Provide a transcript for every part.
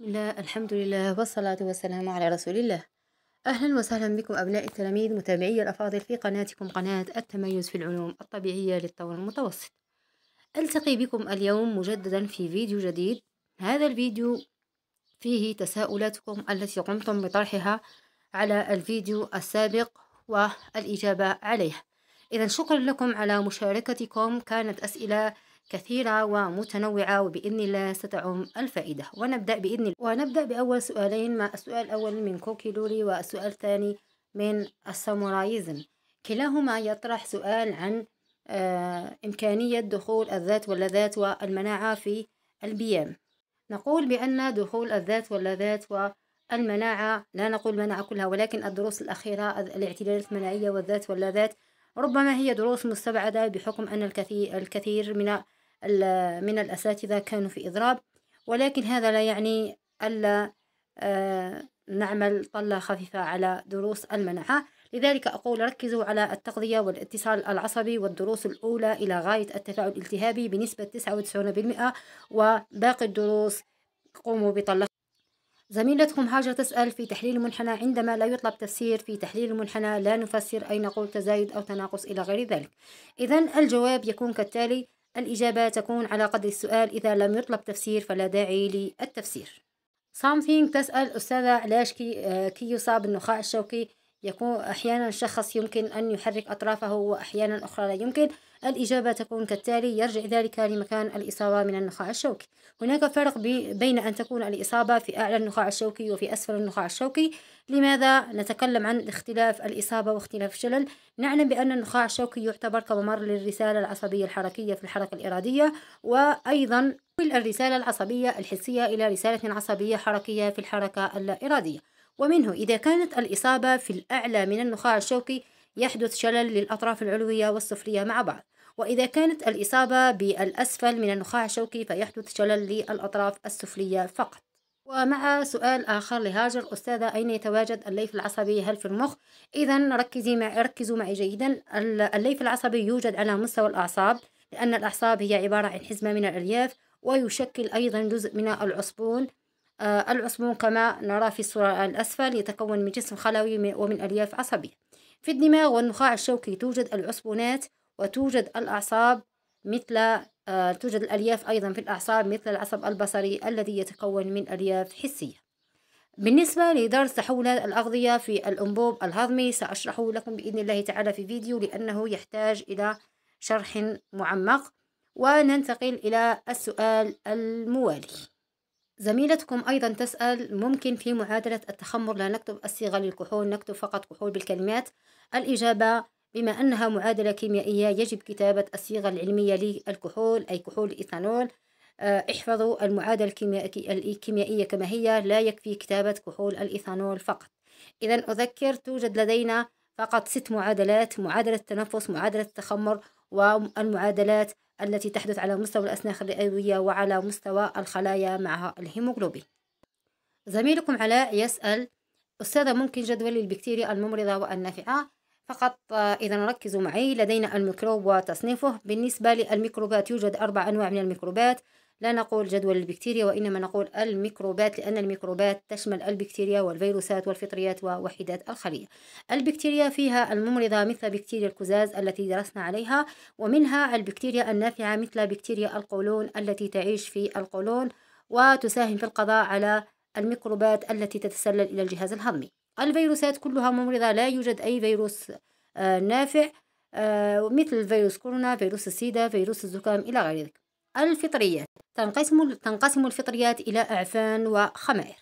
بسم الله الحمد لله والصلاة والسلام على رسول الله أهلا وسهلا بكم أبناء التلاميذ متابعي الأفاضل في قناتكم قناة التميز في العلوم الطبيعية للطور المتوسط ألتقي بكم اليوم مجددا في فيديو جديد هذا الفيديو فيه تساؤلاتكم التي قمتم بطرحها على الفيديو السابق والإجابة عليها إذا شكرا لكم على مشاركتكم كانت أسئلة كثيرة ومتنوعة وبإذن الله ستعم الفائدة ونبدأ بإذن الله ونبدأ بأول سؤالين مع السؤال الأول من كوكي لوري والسؤال الثاني من السامورايزم كلاهما يطرح سؤال عن آه، إمكانية دخول الذات واللذات والمناعة في البيان نقول بأن دخول الذات واللذات والمناعة لا نقول مناعة كلها ولكن الدروس الأخيرة الاعتدالات المناعية والذات واللذات ربما هي دروس مستبعدة بحكم أن الكثير, الكثير من من الأساتذة كانوا في إضراب ولكن هذا لا يعني ألا آه، نعمل طلة خفيفة على دروس المناعة لذلك أقول ركزوا على التغذية والاتصال العصبي والدروس الأولى إلى غاية التفاعل الالتهابي بنسبة 99% وباقي الدروس قوموا بطلة زميلتكم هاجر تسأل في تحليل المنحنى عندما لا يطلب تفسير في تحليل المنحنى لا نفسر أي نقول تزايد أو تناقص إلى غير ذلك إذا الجواب يكون كالتالي الإجابة تكون على قدر السؤال إذا لم يطلب تفسير فلا داعي للتفسير something تسأل أستاذة علاش كي, آه، كي يصاب النخاع الشوكي يكون أحيانا الشخص يمكن أن يحرك أطرافه وأحيانا أخرى لا يمكن الإجابة تكون كالتالي يرجع ذلك لمكان الإصابة من النخاع الشوكي هناك فرق بين أن تكون الإصابة في أعلى النخاع الشوكي وفي أسفل النخاع الشوكي لماذا نتكلم عن اختلاف الإصابة واختلاف الشلل نعلم بأن النخاع الشوكي يعتبر كممر للرسالة العصبية الحركية في الحركة الإرادية وأيضا الرسالة العصبية الحسية إلى رسالة عصبية حركية في الحركة اللا إرادية ومنه إذا كانت الإصابة في الأعلى من النخاع الشوكي يحدث شلل للأطراف العلوية والسفلية مع بعض وإذا كانت الإصابة بالأسفل من النخاع الشوكي فيحدث شلل للأطراف السفلية فقط ومع سؤال آخر لهاجر أستاذة أين يتواجد الليف العصبي هل في المخ؟ إذا ركزي مع ركزوا معي جيدا الليف العصبي يوجد على مستوى الأعصاب لأن الأعصاب هي عبارة عن حزمة من الألياف ويشكل أيضا جزء من العصبون آه، العصبون كما نرى في الصورة الأسفل يتكون من جسم خلوي ومن ألياف عصبية في الدماغ والنخاع الشوكي توجد العصبونات وتوجد الأعصاب مثل آه، توجد الألياف أيضا في الأعصاب مثل العصب البصري الذي يتكون من ألياف حسية بالنسبة لدرس تحولات الأغذية في الأنبوب الهضمي سأشرحه لكم بإذن الله تعالى في فيديو لأنه يحتاج إلى شرح معمق وننتقل إلى السؤال الموالي زميلتكم أيضا تسأل ممكن في معادلة التخمر لا نكتب الصيغة للكحول نكتب فقط كحول بالكلمات الإجابة بما أنها معادلة كيميائية يجب كتابة الصيغة العلمية للكحول أي كحول الإيثانول آه، احفظوا المعادلة الكيميائية كما هي لا يكفي كتابة كحول الإيثانول فقط إذا أذكر توجد لدينا فقط ست معادلات معادلة التنفس معادلة التخمر والمعادلات التي تحدث على مستوى الأسناخ الرئوية وعلى مستوى الخلايا معها الهيموغلوبين زميلكم علاء يسأل أستاذة ممكن جدول البكتيريا الممرضة والنافعة فقط إذا ركزوا معي لدينا الميكروب وتصنيفه بالنسبة للميكروبات يوجد أربع أنواع من الميكروبات لا نقول جدول البكتيريا وإنما نقول الميكروبات لأن الميكروبات تشمل البكتيريا والفيروسات والفطريات ووحدات الخلية البكتيريا فيها الممرضة مثل بكتيريا الكزاز التي درسنا عليها ومنها البكتيريا النافعة مثل بكتيريا القولون التي تعيش في القولون وتساهم في القضاء على الميكروبات التي تتسلل إلى الجهاز الهضمي الفيروسات كلها ممرضة لا يوجد أي فيروس آه، نافع آه، مثل فيروس كورونا فيروس السيدا فيروس الزكام إلى غير ذلك الفطريات تنقسم تنقسم الفطريات إلى أعفان وخمائر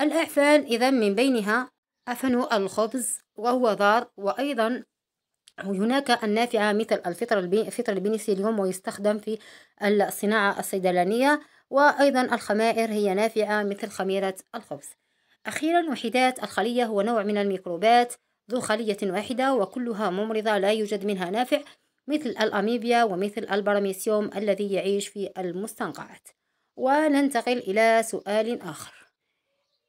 الأعفان إذا من بينها أفن الخبز وهو ضار وأيضا هناك النافعة مثل الفطر الفطر البنسيليوم ويستخدم في الصناعة الصيدلانية وأيضا الخمائر هي نافعة مثل خميرة الخبز أخيرا وحدات الخلية هو نوع من الميكروبات ذو خلية واحدة وكلها ممرضة لا يوجد منها نافع مثل الأميبيا ومثل البراميسيوم الذي يعيش في المستنقعات وننتقل إلى سؤال آخر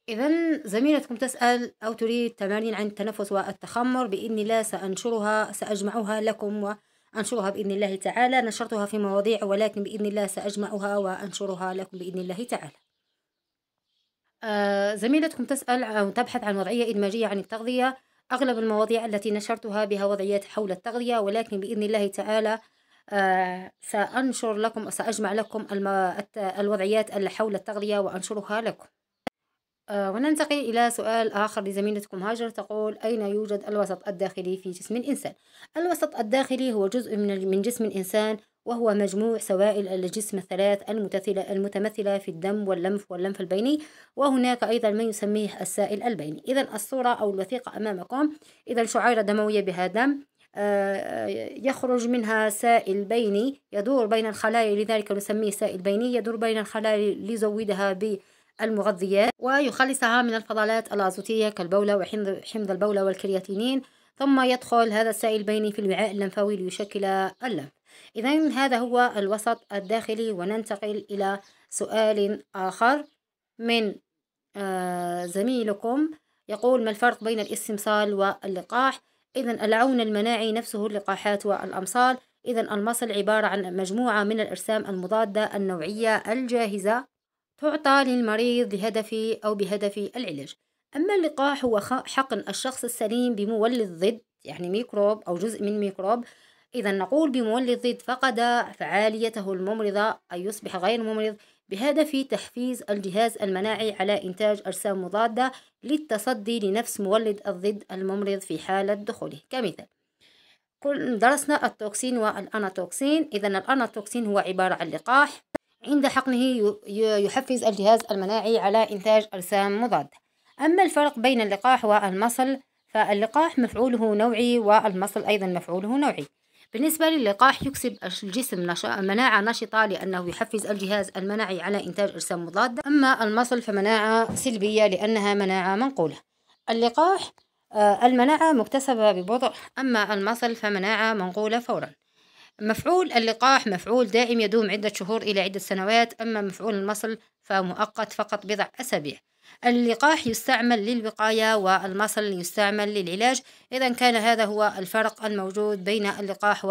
إذا زميلتكم تسأل أو تريد تمارين عن التنفس والتخمر بإذن الله سأنشرها سأجمعها لكم وأنشرها بإذن الله تعالى نشرتها في مواضيع ولكن بإذن الله سأجمعها وأنشرها لكم بإذن الله تعالى آه زميلتكم تسأل أو تبحث عن وضعية إدماجية عن التغذية أغلب المواضيع التي نشرتها بها وضعيات حول التغذية ولكن بإذن الله تعالى آه سأنشر لكم سأجمع لكم الوضعيات حول التغذية وأنشرها لكم آه وننتقل إلى سؤال آخر لزميلتكم هاجر تقول أين يوجد الوسط الداخلي في جسم الإنسان؟ الوسط الداخلي هو جزء من جسم الإنسان وهو مجموع سوائل الجسم الثلاث المتمثلة, المتمثلة في الدم واللمف واللمف البيني وهناك أيضا ما يسميه السائل البيني إذا الصورة أو الوثيقة أمامكم إذا شعيرة دموية بها دم آه، يخرج منها سائل بيني يدور بين الخلايا لذلك نسميه سائل بيني يدور بين الخلايا ليزودها بالمغذيات ويخلصها من الفضلات الأزوتية كالبولة وحمض البولة والكرياتينين ثم يدخل هذا السائل البيني في الوعاء اللمفاوي ليشكل اللمف إذا هذا هو الوسط الداخلي وننتقل إلى سؤال آخر من آه، زميلكم يقول ما الفرق بين الاستمصال واللقاح إذا العون المناعي نفسه اللقاحات والأمصال إذا المصل عبارة عن مجموعة من الأجسام المضادة النوعية الجاهزة تعطى للمريض لهدف أو بهدف العلاج أما اللقاح هو حقن الشخص السليم بمولد ضد يعني ميكروب أو جزء من ميكروب إذا نقول بمولد ضد فقد فعاليته الممرضة أي يصبح غير ممرض بهدف تحفيز الجهاز المناعي على إنتاج أجسام مضادة للتصدي لنفس مولد الضد الممرض في حالة دخوله كمثال درسنا التوكسين والأناتوكسين إذا الأناتوكسين هو عبارة عن لقاح عند حقنه يحفز الجهاز المناعي على إنتاج أجسام مضادة أما الفرق بين اللقاح والمصل فاللقاح مفعوله نوعي والمصل أيضا مفعوله نوعي بالنسبة للقاح يكسب الجسم مناعة نشطة لأنه يحفز الجهاز المناعي على إنتاج أجسام مضادة أما المصل فمناعة سلبية لأنها مناعة منقولة اللقاح آه، المناعة مكتسبة ببطء أما المصل فمناعة منقولة فورا مفعول اللقاح مفعول دائم يدوم عدة شهور إلى عدة سنوات أما مفعول المصل فمؤقت فقط بضع أسابيع اللقاح يستعمل للوقاية والمصل يستعمل للعلاج إذا كان هذا هو الفرق الموجود بين اللقاح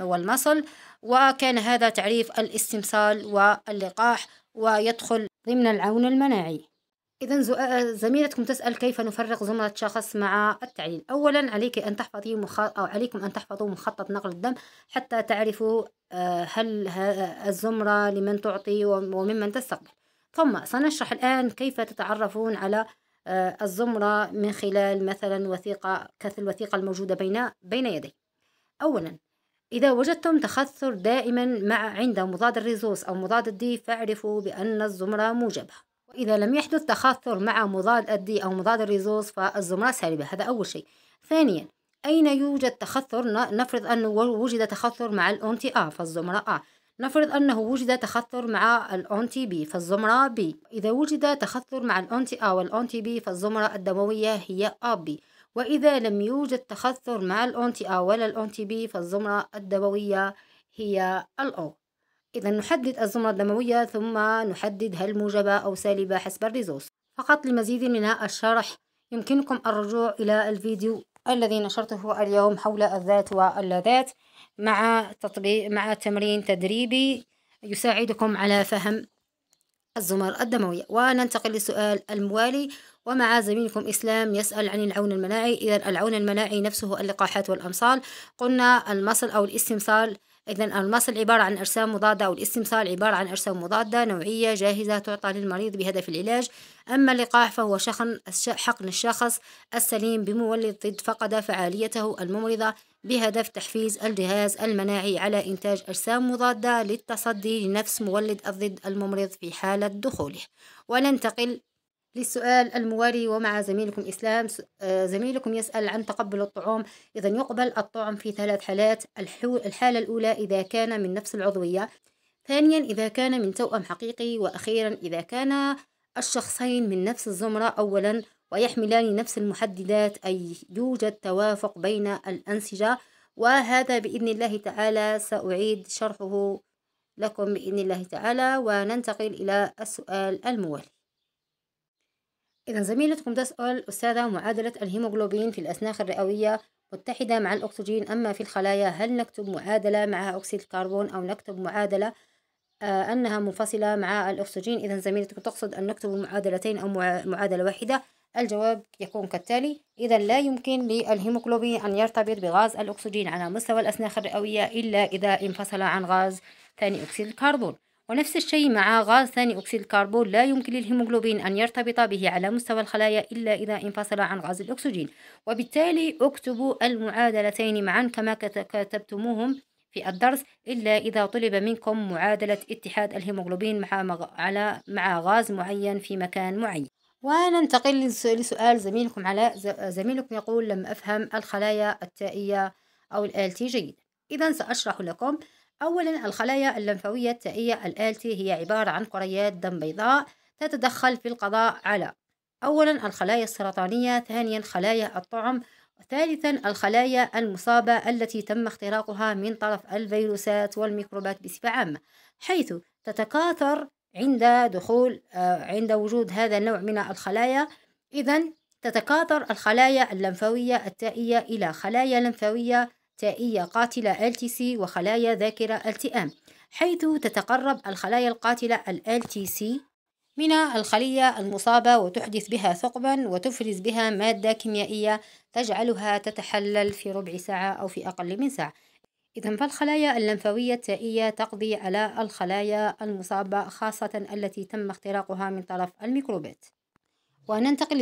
والمصل وكان هذا تعريف الاستمصال واللقاح ويدخل ضمن العون المناعي إذا زميلتكم تسأل كيف نفرق زمرة شخص مع التعليل أولا عليك أن تحفظي مخ... أو عليكم أن تحفظوا مخطط نقل الدم حتى تعرفوا آه، هل الزمرة لمن تعطي وممن تستقبل ثم سنشرح الآن كيف تتعرفون على آه، الزمرة من خلال مثلا وثيقة الوثيقة الموجودة بين بين يدي أولا إذا وجدتم تخثر دائما مع عند مضاد الريزوس أو مضاد الدي فاعرفوا بأن الزمرة موجبة وإذا لم يحدث تخثر مع مضاد الدي أو مضاد الريزوس فالزمرة سالبة هذا أول شيء ثانيا أين يوجد تخثر نفرض أنه وجد تخثر مع الأونتي آ فالزمرة آ نفرض أنه وجد تخثر مع الأونتي بي فالزمرة بي إذا وجد تخثر مع الأونتي أو الأونتي بي فالزمرة الدموية هي أبي وإذا لم يوجد تخثر مع الأونتي أو ولا الأونتي بي فالزمرة الدموية هي الأو إذا نحدد الزمرة الدموية ثم نحدد هل موجبة أو سالبة حسب الريزوس فقط لمزيد من الشرح يمكنكم الرجوع إلى الفيديو الذي نشرته اليوم حول الذات واللذات مع تطبيق مع تمرين تدريبي يساعدكم على فهم الزمر الدموية وننتقل للسؤال الموالي ومع زميلكم إسلام يسأل عن العون المناعي إذا العون المناعي نفسه اللقاحات والأمصال قلنا المصل أو الاستمصال إذا المصل عبارة عن أجسام مضادة أو الاستمصال عبارة عن أجسام مضادة نوعية جاهزة تعطى للمريض بهدف العلاج أما اللقاح فهو شخن حقن الشخص السليم بمولد ضد فقد فعاليته الممرضة بهدف تحفيز الجهاز المناعي على إنتاج أجسام مضادة للتصدي لنفس مولد الضد الممرض في حالة دخوله وننتقل للسؤال الموالي ومع زميلكم إسلام آه، زميلكم يسأل عن تقبل الطعام إذا يقبل الطعام في ثلاث حالات الحالة الأولى إذا كان من نفس العضوية ثانيا إذا كان من توأم حقيقي وأخيرا إذا كان الشخصين من نفس الزمرة أولا ويحملان نفس المحددات أي يوجد توافق بين الأنسجة وهذا بإذن الله تعالى سأعيد شرحه لكم بإذن الله تعالى وننتقل إلى السؤال الموالي إذا زميلتكم تسأل أستاذة معادلة الهيموغلوبين في الأسناخ الرئوية متحدة مع الأكسجين أما في الخلايا هل نكتب معادلة مع أكسيد الكربون أو نكتب معادلة آه، أنها منفصلة مع الأكسجين إذا زميلتكم تقصد أن نكتب معادلتين أو معادلة واحدة الجواب يكون كالتالي إذا لا يمكن للهيموغلوبين أن يرتبط بغاز الأكسجين على مستوى الأسناخ الرئوية إلا إذا انفصل عن غاز ثاني أكسيد الكربون ونفس الشيء مع غاز ثاني أكسيد الكربون لا يمكن للهيموغلوبين أن يرتبط به على مستوى الخلايا إلا إذا انفصل عن غاز الأكسجين وبالتالي اكتبوا المعادلتين معا كما كتبتموهم في الدرس إلا إذا طلب منكم معادلة اتحاد الهيموغلوبين مع, مغ... على... مع غاز معين في مكان معين وننتقل لسؤال زميلكم علاء زميلكم يقول لم أفهم الخلايا التائية أو الآلتي جيد إذا سأشرح لكم أولا الخلايا اللمفاوية التائية الآلتي هي عبارة عن كريات دم بيضاء تتدخل في القضاء على أولا الخلايا السرطانية ثانيا خلايا الطعم ثالثا الخلايا المصابة التي تم اختراقها من طرف الفيروسات والميكروبات بصفة عامة حيث تتكاثر عند دخول آه، عند وجود هذا النوع من الخلايا إذا تتكاثر الخلايا اللمفاوية التائية إلى خلايا لمفاوية تائية قاتلة LTC وخلايا ذاكرة LTM حيث تتقرب الخلايا القاتلة LTC من الخلية المصابة وتحدث بها ثقبا وتفرز بها مادة كيميائية تجعلها تتحلل في ربع ساعة أو في أقل من ساعة إذا فالخلايا اللمفاوية التائية تقضي على الخلايا المصابة خاصة التي تم اختراقها من طرف الميكروبات وننتقل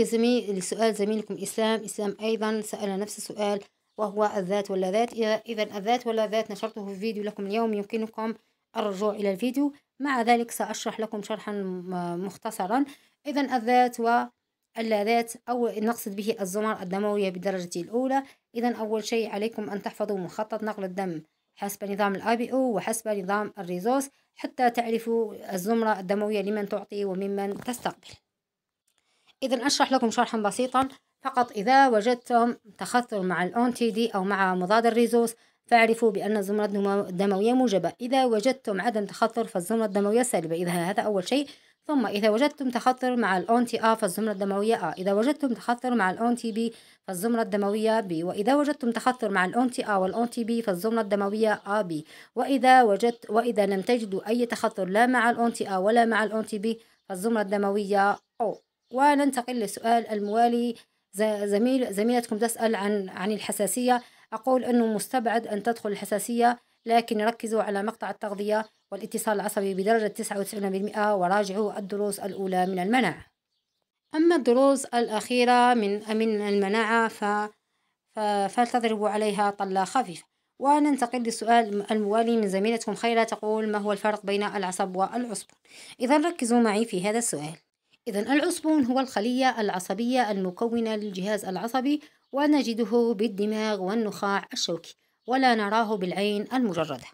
لسؤال زميلكم إسلام إسلام أيضا سأل نفس السؤال وهو الذات واللذات إذا الذات واللذات نشرته في فيديو لكم اليوم يمكنكم الرجوع إلى الفيديو مع ذلك سأشرح لكم شرحا مختصرا إذا الذات واللذات أو نقصد به الزمر الدموية بالدرجة الأولى إذا أول شيء عليكم أن تحفظوا مخطط نقل الدم حسب نظام الآبي أو وحسب نظام الريزوس حتى تعرفوا الزمرة الدموية لمن تعطي وممن تستقبل إذا أشرح لكم شرحا بسيطا فقط إذا وجدتم تخثر مع الأون تي دي أو مع مضاد الريزوس فاعرفوا بأن الزمرة الدموية موجبة إذا وجدتم عدم تخثر فالزمرة الدموية سالبة إذا هذا أول شيء ثم إذا وجدتم تخثر مع الأون تي آ فالزمرة الدموية آ إذا وجدتم تخثر مع الأون تي بي فالزمرة الدموية بي وإذا وجدتم تخثر مع الأون تي آ والأون تي بي فالزمرة الدموية آ بي وإذا وجدت وإذا لم تجدوا أي تخثر لا مع الأون تي آ ولا مع الأون تي بي فالزمرة الدموية أو وننتقل للسؤال الموالي زميل زميلتكم تسأل عن عن الحساسية أقول أنه مستبعد أن تدخل الحساسية لكن ركزوا على مقطع التغذية والاتصال العصبي بدرجة 99% وراجعوا الدروس الأولى من المناعة أما الدروس الأخيرة من من المناعة ف فلتضربوا عليها طلة خفيفة وننتقل للسؤال الموالي من زميلتكم خيرة تقول ما هو الفرق بين العصب والعصب إذا ركزوا معي في هذا السؤال إذا العصبون هو الخلية العصبية المكونة للجهاز العصبي ونجده بالدماغ والنخاع الشوكي ولا نراه بالعين المجردة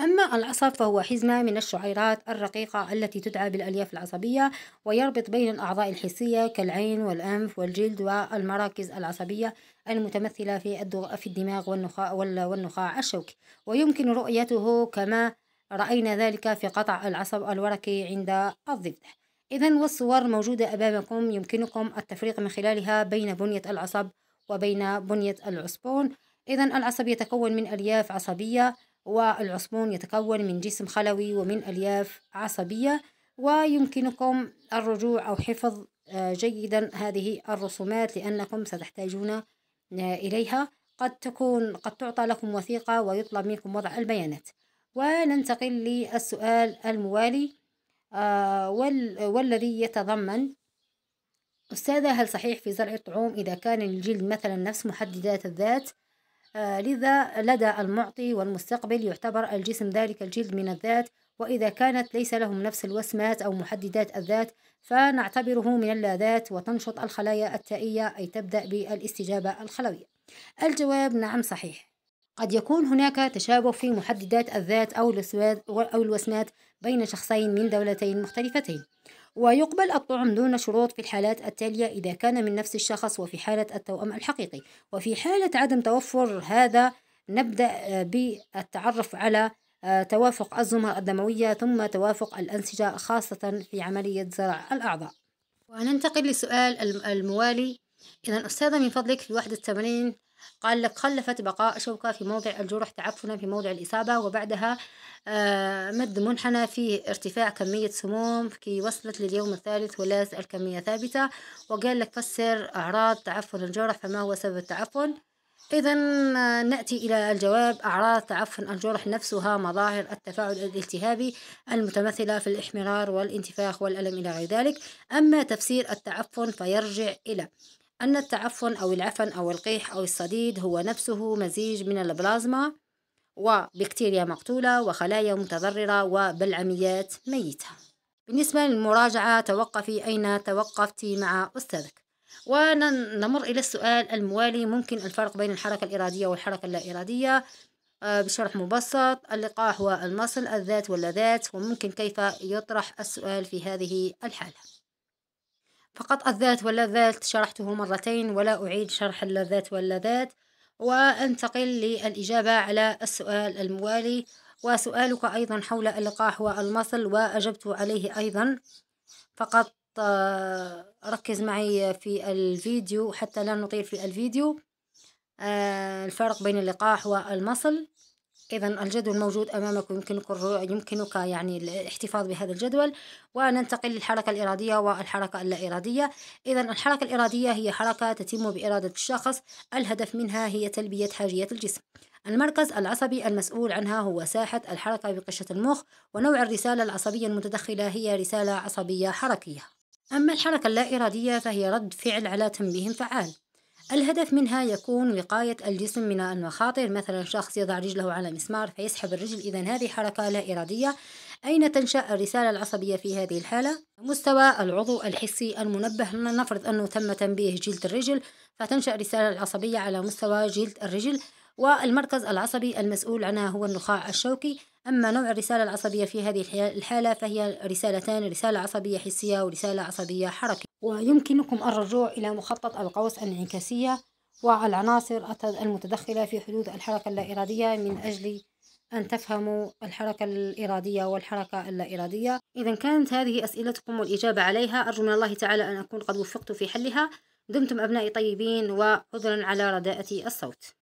أما العصب فهو حزمة من الشعيرات الرقيقة التي تدعى بالألياف العصبية ويربط بين الأعضاء الحسية كالعين والأنف والجلد والمراكز العصبية المتمثلة في في الدماغ والنخاع, والنخاع الشوكي ويمكن رؤيته كما رأينا ذلك في قطع العصب الورقي عند الضفدع إذا والصور موجودة أمامكم يمكنكم التفريق من خلالها بين بنية العصب وبين بنية العصبون إذا العصب يتكون من ألياف عصبية والعصبون يتكون من جسم خلوي ومن ألياف عصبية ويمكنكم الرجوع أو حفظ آه، جيدا هذه الرسومات لأنكم ستحتاجون آه، إليها قد تكون قد تعطى لكم وثيقة ويطلب منكم وضع البيانات وننتقل للسؤال الموالي آه، والذي يتضمن أستاذة هل صحيح في زرع الطعوم إذا كان الجلد مثلا نفس محددات الذات آه، لذا لدى المعطي والمستقبل يعتبر الجسم ذلك الجلد من الذات وإذا كانت ليس لهم نفس الوسمات أو محددات الذات فنعتبره من اللاذات وتنشط الخلايا التائية أي تبدأ بالاستجابة الخلوية الجواب نعم صحيح قد يكون هناك تشابه في محددات الذات أو الوسمات بين شخصين من دولتين مختلفتين ويقبل الطعم دون شروط في الحالات التالية إذا كان من نفس الشخص وفي حالة التوأم الحقيقي وفي حالة عدم توفر هذا نبدأ بالتعرف على آه، توافق الزمر الدموية ثم توافق الأنسجة خاصة في عملية زرع الأعضاء وننتقل لسؤال الموالي إذا أستاذة من فضلك في واحد التمرين قال لك خلفت بقاء شوكة في موضع الجرح تعفنا في موضع الإصابة وبعدها آه، مد منحنى فيه ارتفاع كمية سموم كي وصلت لليوم الثالث ولاز الكمية ثابتة وقال لك فسر أعراض تعفن الجرح فما هو سبب التعفن إذا آه، نأتي إلى الجواب أعراض تعفن الجرح نفسها مظاهر التفاعل الالتهابي المتمثلة في الإحمرار والانتفاخ والألم إلى غير ذلك أما تفسير التعفن فيرجع إلى أن التعفن أو العفن أو القيح أو الصديد هو نفسه مزيج من البلازما وبكتيريا مقتولة وخلايا متضررة وبلعميات ميتة بالنسبة للمراجعة توقفي أين توقفت مع أستاذك ونمر إلى السؤال الموالي ممكن الفرق بين الحركة الإرادية والحركة اللا إرادية آه، بشرح مبسط اللقاح والمصل الذات واللذات وممكن كيف يطرح السؤال في هذه الحالة فقط الذات واللذات شرحته مرتين ولا أعيد شرح اللذات واللذات وأنتقل للإجابة على السؤال الموالي وسؤالك أيضا حول اللقاح والمصل وأجبت عليه أيضا فقط آه، ركز معي في الفيديو حتى لا نطيل في الفيديو آه، الفرق بين اللقاح والمصل إذا الجدول موجود أمامكم يمكنك يمكنك يعني الاحتفاظ بهذا الجدول وننتقل للحركة الإرادية والحركة اللا إرادية إذا الحركة الإرادية هي حركة تتم بإرادة الشخص الهدف منها هي تلبية حاجيات الجسم المركز العصبي المسؤول عنها هو ساحة الحركة بقشة المخ ونوع الرسالة العصبية المتدخلة هي رسالة عصبية حركية أما الحركة اللا إرادية فهي رد فعل على تنبيه فعال الهدف منها يكون وقاية الجسم من المخاطر مثلا شخص يضع رجله على مسمار فيسحب الرجل إذا هذه حركة لا إرادية أين تنشأ الرسالة العصبية في هذه الحالة؟ مستوى العضو الحسي المنبه نفرض أنه تم تنبيه جلد الرجل فتنشأ الرسالة العصبية على مستوى جلد الرجل والمركز العصبي المسؤول عنها هو النخاع الشوكي أما نوع الرسالة العصبية في هذه الحالة فهي رسالتان رسالة عصبية حسية ورسالة عصبية حركية ويمكنكم الرجوع إلى مخطط القوس الانعكاسية والعناصر المتدخلة في حدود الحركة اللا إرادية من أجل أن تفهموا الحركة الإرادية والحركة اللا إرادية إذا كانت هذه أسئلتكم والإجابة عليها أرجو من الله تعالى أن أكون قد وفقت في حلها دمتم أبنائي طيبين وعذرا على رداءة الصوت